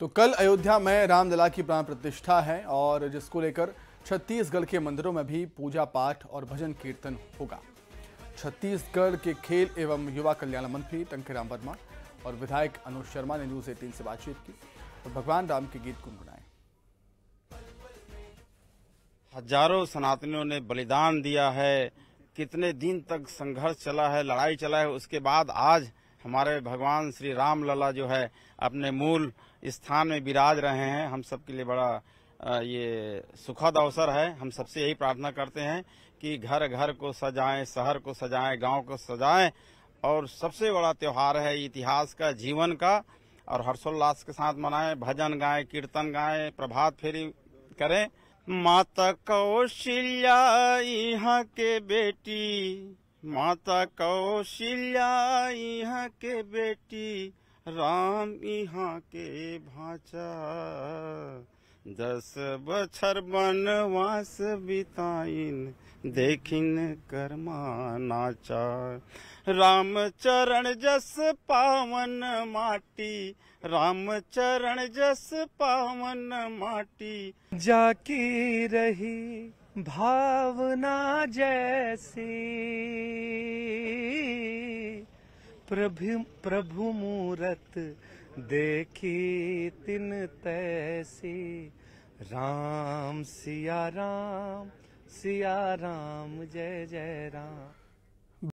तो कल अयोध्या में रामलला की प्राण प्रतिष्ठा है और जिसको लेकर छत्तीसगढ़ के मंदिरों में भी पूजा पाठ और भजन कीर्तन होगा छत्तीसगढ़ के खेल एवं युवा कल्याण मंत्री राम वर्मा और विधायक अनुज शर्मा ने न्यूज एटीन से बातचीत की और तो भगवान राम के गीत गुनगुनाए हजारों सनातनियों ने बलिदान दिया है कितने दिन तक संघर्ष चला है लड़ाई चला है उसके बाद आज हमारे भगवान श्री राम लला जो है अपने मूल स्थान में विराज रहे हैं हम सबके लिए बड़ा ये सुखद अवसर है हम सबसे यही प्रार्थना करते हैं कि घर घर को सजाएं शहर को सजाएं गांव को सजाएं और सबसे बड़ा त्यौहार है इतिहास का जीवन का और हर्षोल्लास के साथ मनाएं भजन गाएं कीर्तन गाएं प्रभात फेरी करें माता कौशल्या यहाँ के बेटी माता कौशल्या यहाँ के बेटी राम यहाँ के भाचा दस बछर बनवास बिताइन देखिन कर्मा नाचा राम चरण जस पावन माटी राम चरण जस पावन माटी जाकी रही भावना जैसी प्रभु प्रभु मूरत देखी तिन तैसी राम सिया राम सिया राम जय जय राम